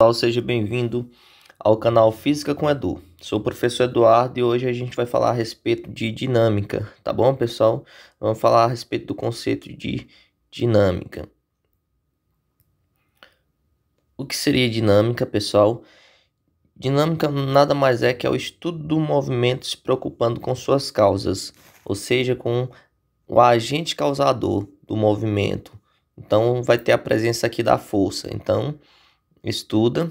Olá, seja bem-vindo ao canal Física com Edu. Sou o professor Eduardo e hoje a gente vai falar a respeito de dinâmica, tá bom, pessoal? Vamos falar a respeito do conceito de dinâmica. O que seria dinâmica, pessoal? Dinâmica nada mais é que é o estudo do movimento se preocupando com suas causas, ou seja, com o agente causador do movimento. Então vai ter a presença aqui da força. Então, estuda.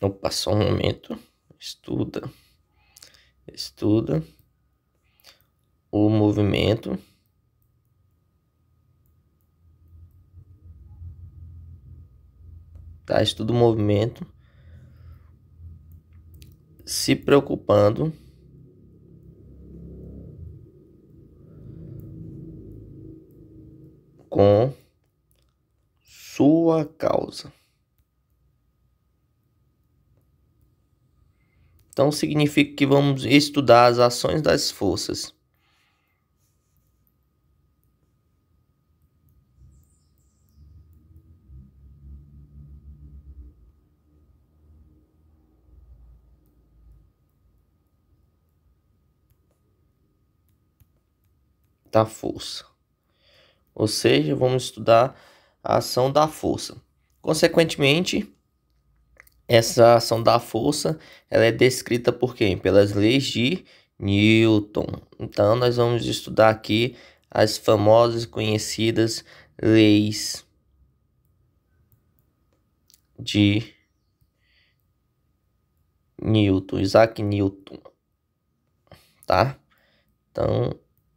Opa, só um momento. Estuda. Estuda o movimento tá estuda o movimento se preocupando com boa causa. Então significa que vamos estudar as ações das forças. da força. Ou seja, vamos estudar a ação da força. Consequentemente, essa ação da força ela é descrita por quem? Pelas leis de Newton. Então, nós vamos estudar aqui as famosas conhecidas leis de Newton, Isaac Newton, tá? Então,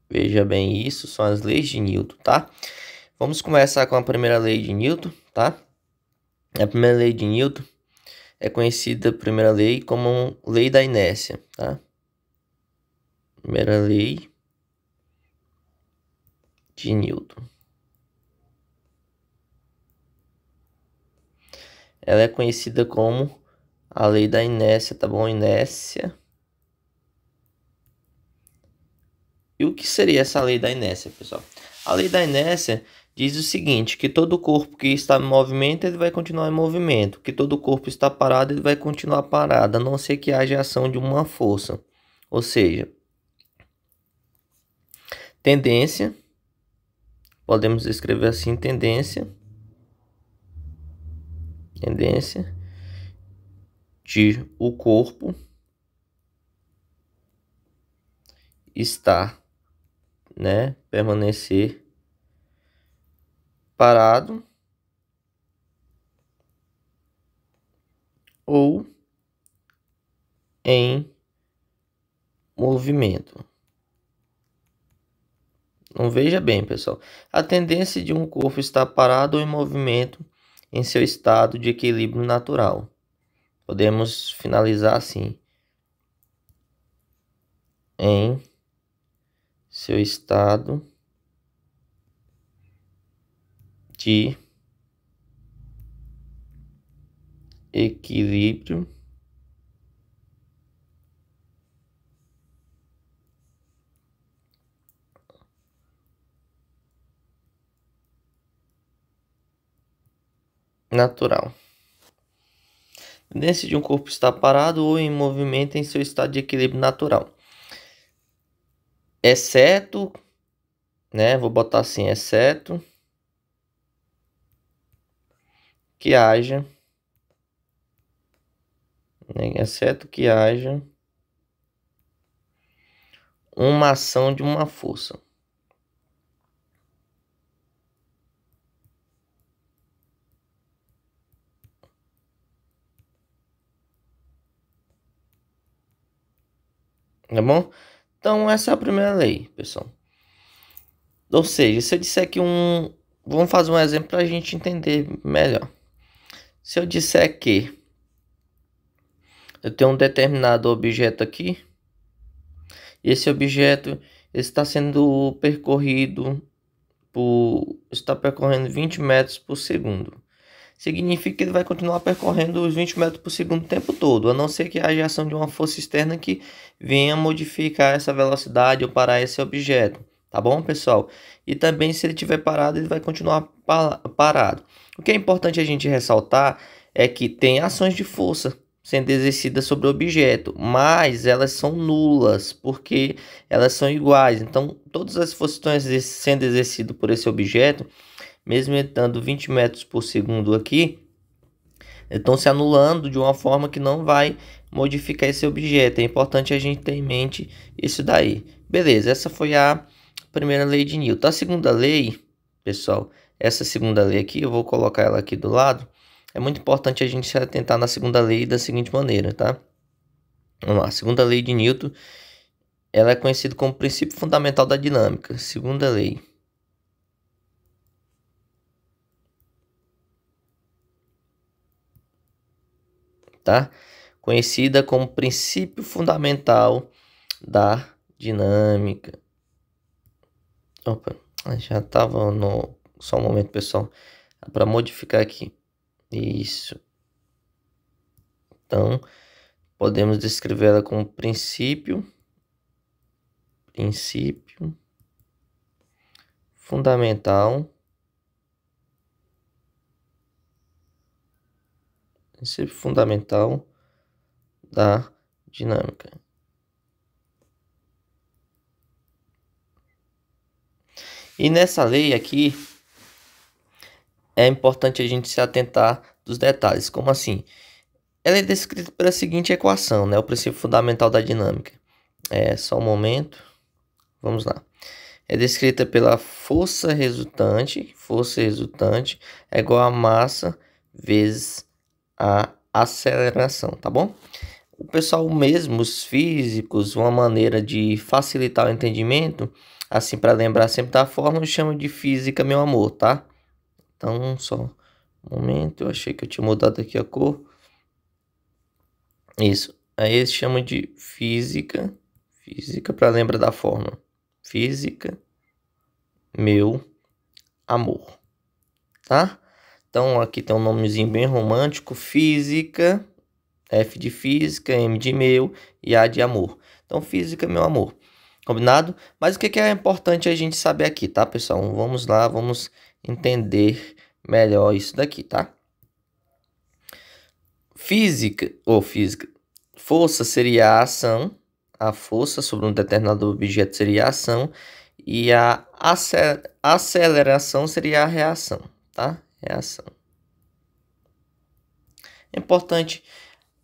veja bem isso, são as leis de Newton, tá? Vamos começar com a primeira lei de Newton, tá? A primeira lei de Newton é conhecida a primeira lei como lei da inércia, tá? Primeira lei de Newton. Ela é conhecida como a lei da inércia, tá bom? Inércia. E o que seria essa lei da inércia, pessoal? A lei da inércia diz o seguinte, que todo corpo que está em movimento, ele vai continuar em movimento, que todo corpo está parado, ele vai continuar parado, a não ser que haja ação de uma força. Ou seja, tendência, podemos escrever assim, tendência, tendência de o corpo estar né, permanecer parado ou em movimento. Não veja bem, pessoal. A tendência de um corpo estar parado ou em movimento em seu estado de equilíbrio natural. Podemos finalizar assim. Em seu estado de equilíbrio natural. Desse de um corpo está parado ou em movimento em seu estado de equilíbrio natural exceto, né? Vou botar assim, exceto que haja, né, exceto que haja uma ação de uma força. Tá bom? Então, essa é a primeira lei, pessoal. Ou seja, se eu disser que um. Vamos fazer um exemplo para a gente entender melhor. Se eu disser que eu tenho um determinado objeto aqui, e esse objeto está sendo percorrido por. está percorrendo 20 metros por segundo significa que ele vai continuar percorrendo os 20 metros por segundo o tempo todo, a não ser que haja ação de uma força externa que venha modificar essa velocidade ou parar esse objeto, tá bom, pessoal? E também se ele tiver parado, ele vai continuar parado. O que é importante a gente ressaltar é que tem ações de força sendo exercidas sobre o objeto, mas elas são nulas, porque elas são iguais. Então, todas as forças que estão sendo exercidas por esse objeto mesmo estando 20 metros por segundo aqui, estão se anulando de uma forma que não vai modificar esse objeto. É importante a gente ter em mente isso daí. Beleza, essa foi a primeira lei de Newton. A segunda lei, pessoal, essa segunda lei aqui, eu vou colocar ela aqui do lado. É muito importante a gente se atentar na segunda lei da seguinte maneira, tá? Vamos lá, a segunda lei de Newton, ela é conhecida como princípio fundamental da dinâmica. Segunda lei. tá? Conhecida como princípio fundamental da dinâmica. Opa, ah, já estava no. Só um momento, pessoal. Para modificar aqui. Isso. Então, podemos descrever ela como princípio. Princípio fundamental princípio fundamental da dinâmica. E nessa lei aqui é importante a gente se atentar dos detalhes. Como assim? Ela é descrita pela seguinte equação, né? O princípio fundamental da dinâmica. É só um momento. Vamos lá. É descrita pela força resultante, força resultante é igual a massa vezes a aceleração, tá bom? O pessoal mesmo, os físicos, uma maneira de facilitar o entendimento, assim para lembrar sempre da fórmula, chama de física, meu amor, tá? Então, só um momento, eu achei que eu tinha mudado aqui a cor. Isso. Aí eles chamam de física, física para lembrar da fórmula. Física, meu amor, tá? Então aqui tem um nomezinho bem romântico, física, F de física, M de meu e A de amor. Então física, meu amor. Combinado? Mas o que é importante a gente saber aqui, tá, pessoal? Vamos lá, vamos entender melhor isso daqui, tá? Física, ou física, força seria a ação, a força sobre um determinado objeto seria a ação, e a aceleração seria a reação, tá? ação. É importante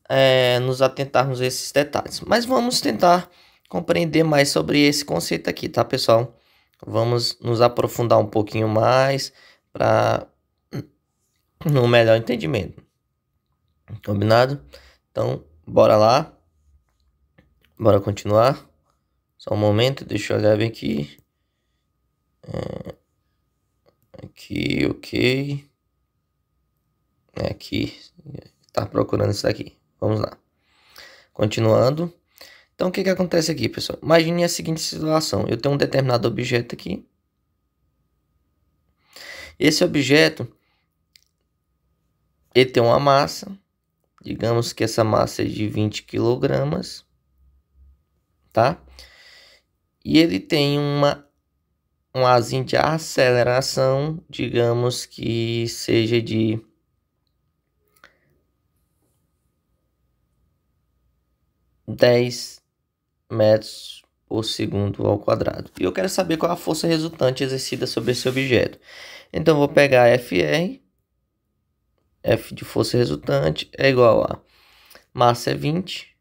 é, nos atentarmos a esses detalhes. Mas vamos tentar compreender mais sobre esse conceito aqui, tá, pessoal? Vamos nos aprofundar um pouquinho mais para um melhor entendimento. Combinado? Então, bora lá. Bora continuar. Só um momento, deixa eu olhar bem aqui. É... Aqui, ok. É aqui, tá procurando isso aqui. Vamos lá. Continuando. Então, o que, que acontece aqui, pessoal? Imagine a seguinte situação. Eu tenho um determinado objeto aqui. Esse objeto, ele tem uma massa. Digamos que essa massa é de 20 kg, tá? E ele tem uma um azinho de aceleração, digamos que seja de dez metros por segundo ao quadrado. E eu quero saber qual a força resultante exercida sobre esse objeto. Então vou pegar FR, F de força resultante é igual a massa é 20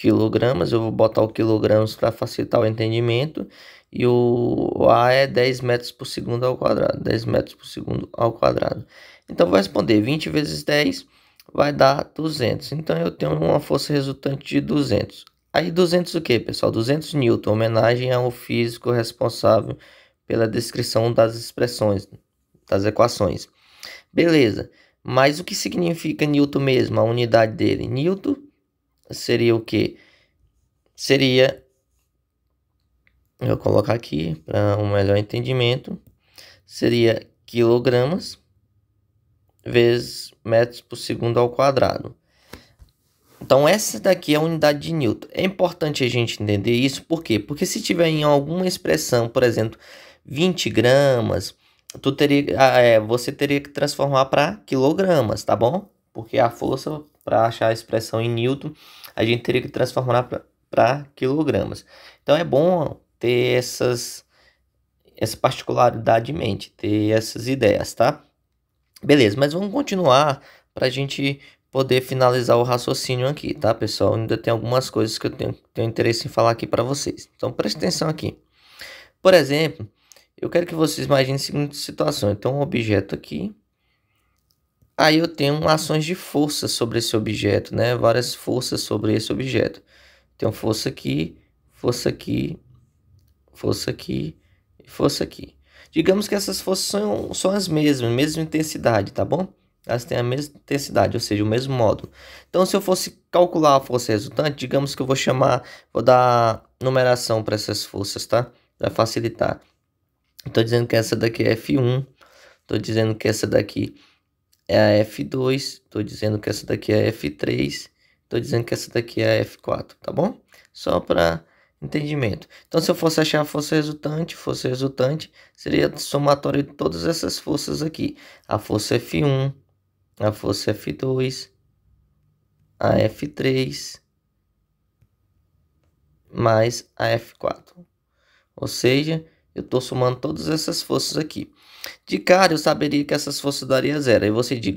quilogramas, eu vou botar o quilogramas para facilitar o entendimento, e o A é 10 metros por segundo ao quadrado, 10 metros por segundo ao quadrado. Então, vou responder 20 vezes 10 vai dar 200. Então, eu tenho uma força resultante de 200. Aí, 200 o que, pessoal? 200 newton, homenagem ao físico responsável pela descrição das expressões, das equações. Beleza, mas o que significa newton mesmo, a unidade dele? Newton seria o que? Seria, eu vou colocar aqui para um melhor entendimento, seria quilogramas vezes metros por segundo ao quadrado. Então essa daqui é a unidade de Newton. É importante a gente entender isso, por quê? Porque se tiver em alguma expressão, por exemplo, 20 gramas, tu teria, ah, é, você teria que transformar para quilogramas, tá bom? porque a força para achar a expressão em Newton a gente teria que transformar para quilogramas. Então é bom ter essas essa particularidade em mente, ter essas ideias, tá? Beleza, mas vamos continuar para a gente poder finalizar o raciocínio aqui, tá, pessoal? Ainda tem algumas coisas que eu tenho, tenho interesse em falar aqui para vocês. Então preste atenção aqui. Por exemplo, eu quero que vocês imaginem a seguinte situação. Então, um objeto aqui, aí eu tenho ações de força sobre esse objeto, né? Várias forças sobre esse objeto. Então, força aqui, força aqui, força aqui e força aqui. Digamos que essas forças são, são as mesmas, mesma intensidade, tá bom? Elas têm a mesma intensidade, ou seja, o mesmo módulo. Então, se eu fosse calcular a força resultante, digamos que eu vou chamar, vou dar numeração para essas forças, tá? Para facilitar. Estou dizendo que essa daqui é F1, estou dizendo que essa daqui é a F2, estou dizendo que essa daqui é a F3, estou dizendo que essa daqui é a F4, tá bom? Só para entendimento. Então, se eu fosse achar a força resultante, força resultante seria somatória de todas essas forças aqui. A força F1, a força F2, a F3, mais a F4. Ou seja, eu estou somando todas essas forças aqui. De cara, eu saberia que essas forças daria zero. Aí você diz,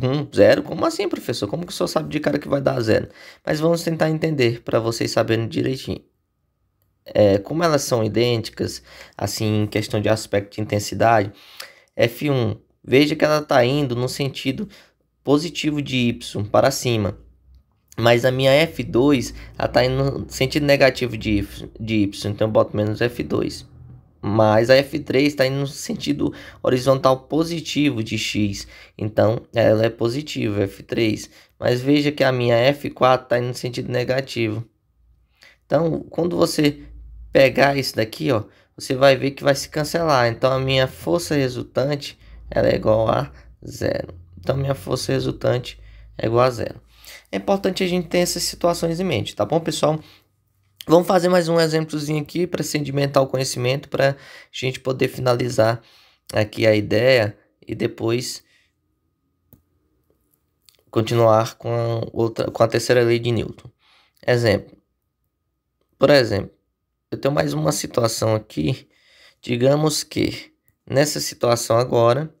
hum, zero? Como assim, professor? Como que o senhor sabe de cara que vai dar zero? Mas vamos tentar entender para vocês saberem direitinho. É, como elas são idênticas, assim, em questão de aspecto de intensidade, F1, veja que ela está indo no sentido positivo de Y, para cima. Mas a minha F2, ela está indo no sentido negativo de Y, de y então eu boto menos F2 mas a F3 está indo no sentido horizontal positivo de X, então ela é positiva, F3. Mas veja que a minha F4 está indo no sentido negativo. Então, quando você pegar isso daqui, ó, você vai ver que vai se cancelar. Então, a minha força resultante ela é igual a zero. Então, minha força resultante é igual a zero. É importante a gente ter essas situações em mente, tá bom, pessoal? Vamos fazer mais um exemplozinho aqui para sedimentar o conhecimento, para a gente poder finalizar aqui a ideia e depois continuar com a, outra, com a terceira lei de Newton. Exemplo. Por exemplo, eu tenho mais uma situação aqui. Digamos que nessa situação agora,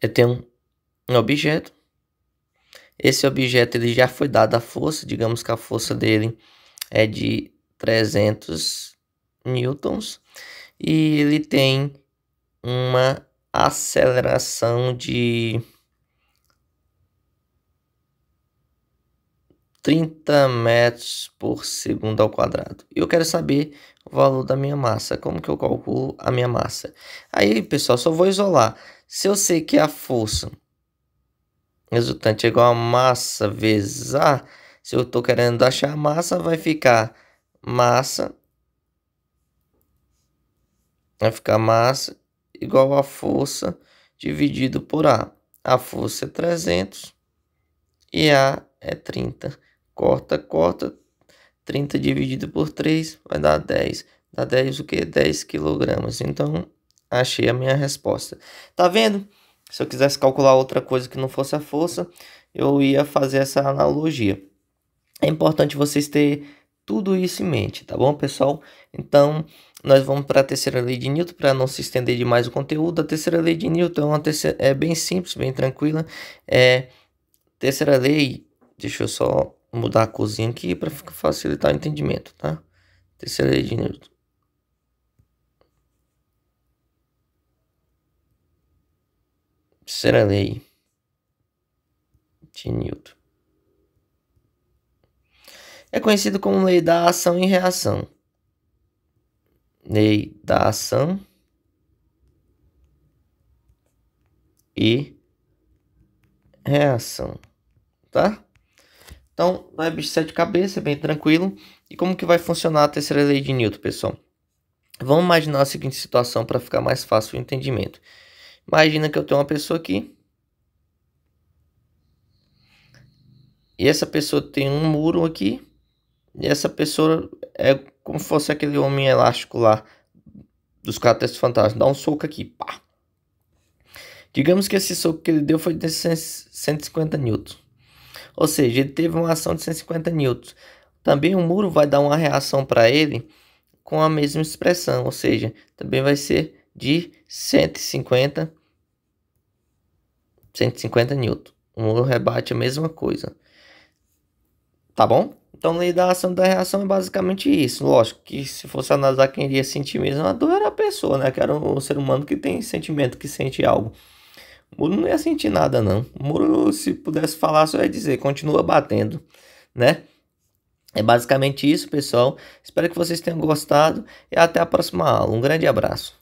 eu tenho um objeto esse objeto ele já foi dado a força, digamos que a força dele é de 300 newtons e ele tem uma aceleração de 30 metros por segundo ao quadrado. Eu quero saber o valor da minha massa, como que eu calculo a minha massa. Aí, pessoal, só vou isolar. Se eu sei que é a força resultante é igual a massa vezes A. Se eu estou querendo achar massa, vai ficar massa. Vai ficar massa igual a força dividido por A. A força é 300 e A é 30. Corta, corta. 30 dividido por 3 vai dar 10. Dá 10 o quê? 10 quilogramas. Então, achei a minha resposta. vendo? Tá vendo? Se eu quisesse calcular outra coisa que não fosse a força, eu ia fazer essa analogia. É importante vocês terem tudo isso em mente, tá bom, pessoal? Então, nós vamos para a terceira lei de Newton para não se estender demais o conteúdo. A terceira lei de Newton é, uma terceira, é bem simples, bem tranquila. É terceira lei, deixa eu só mudar a cozinha aqui para facilitar o entendimento, tá? Terceira lei de Newton. Terceira lei de Newton. É conhecido como lei da ação e reação. Lei da ação e reação, tá? Então, não é bicho de sete cabeças, é bem tranquilo. E como que vai funcionar a terceira lei de Newton, pessoal? Vamos imaginar a seguinte situação para ficar mais fácil o entendimento. Imagina que eu tenho uma pessoa aqui. E essa pessoa tem um muro aqui. E essa pessoa é como se fosse aquele homem elástico lá dos caras fantasmas. Dá um soco aqui, pá. Digamos que esse soco que ele deu foi de 150 newtons. Ou seja, ele teve uma ação de 150 newtons. Também o muro vai dar uma reação para ele com a mesma expressão, ou seja, também vai ser de 150 150 N. O muro rebate a mesma coisa. Tá bom? Então, a lei da ação da reação é basicamente isso. Lógico que se fosse analisar quem iria sentir mesmo a dor era a pessoa, né? Que era o ser humano que tem sentimento, que sente algo. O muro não ia sentir nada, não. O muro, se pudesse falar, só ia dizer, continua batendo, né? É basicamente isso, pessoal. Espero que vocês tenham gostado e até a próxima aula. Um grande abraço.